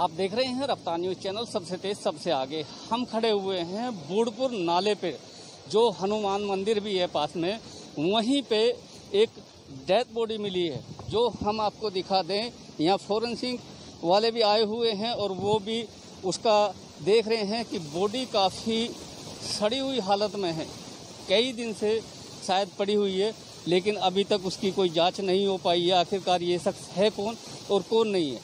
आप देख रहे हैं रफ्तार न्यूज चैनल सबसे तेज सबसे आगे हम खड़े हुए हैं बूढ़पुर नाले पे जो हनुमान मंदिर भी है पास में वहीं पे एक डेथ बॉडी मिली है जो हम आपको दिखा दें यहाँ फोरेंसिक वाले भी आए हुए हैं और वो भी उसका देख रहे हैं कि बॉडी काफ़ी सड़ी हुई हालत में है कई दिन से शायद पड़ी हुई है लेकिन अभी तक उसकी कोई जांच नहीं हो पाई है आखिरकार ये शख्स है कौन और कौन नहीं है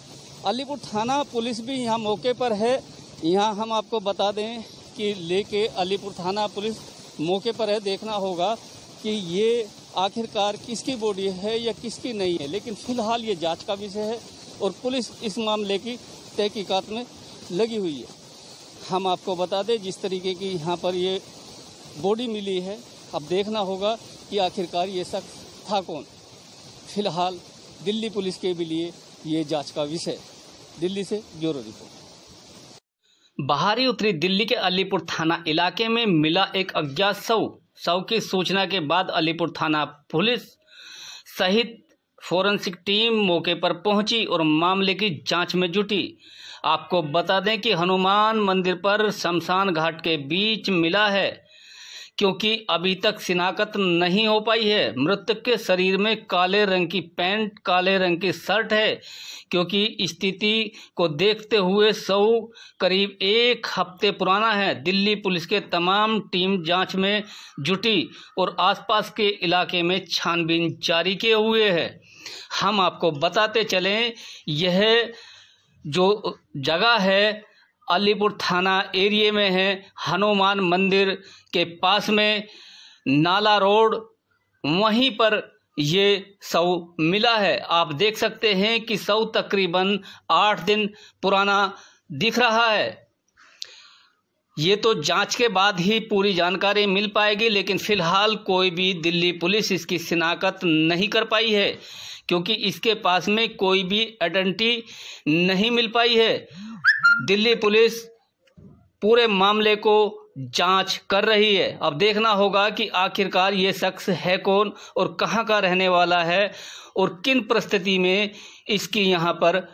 अलीपुर थाना पुलिस भी यहाँ मौके पर है यहाँ हम आपको बता दें कि लेके अलीपुर थाना पुलिस मौके पर है देखना होगा कि ये आखिरकार किसकी बॉडी है या किसकी नहीं है लेकिन फिलहाल ये जांच का विषय है और पुलिस इस मामले की तहकीकात में लगी हुई है हम आपको बता दें जिस तरीके की यहाँ पर ये बॉडी मिली है अब देखना होगा कि आखिरकार ये शख्स था कौन फिलहाल दिल्ली पुलिस के भी लिए ये जांच का विषय दिल्ली से ब्यूरो रिपोर्ट बाहरी उत्तरी दिल्ली के अलीपुर थाना इलाके में मिला एक अज्ञात शव शव की सूचना के बाद अलीपुर थाना पुलिस सहित फोरेंसिक टीम मौके पर पहुंची और मामले की जांच में जुटी आपको बता दें कि हनुमान मंदिर पर शमशान घाट के बीच मिला है क्योंकि अभी तक शिनाख्त नहीं हो पाई है मृतक के शरीर में काले रंग की पैंट काले रंग की शर्ट है क्योंकि स्थिति को देखते हुए सऊ करीब एक हफ्ते पुराना है दिल्ली पुलिस के तमाम टीम जांच में जुटी और आसपास के इलाके में छानबीन जारी किए हुए है हम आपको बताते चलें यह जो जगह है अलीपुर थाना एरिए में है हनुमान मंदिर के पास में नाला रोड वहीं पर ये सव मिला है आप देख सकते हैं कि सव तकरीबन आठ दिन पुराना दिख रहा है ये तो जांच के बाद ही पूरी जानकारी मिल पाएगी लेकिन फिलहाल कोई भी दिल्ली पुलिस इसकी शिनाख्त नहीं कर पाई है क्योंकि इसके पास में कोई भी आइडेंटिटी नहीं मिल पाई है दिल्ली पुलिस पूरे मामले को जांच कर रही है अब देखना होगा कि आखिरकार ये शख्स है कौन और कहां का रहने वाला है और किन परिस्थिति में इसकी यहां पर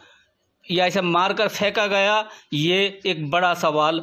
या इसे मारकर फेंका गया ये एक बड़ा सवाल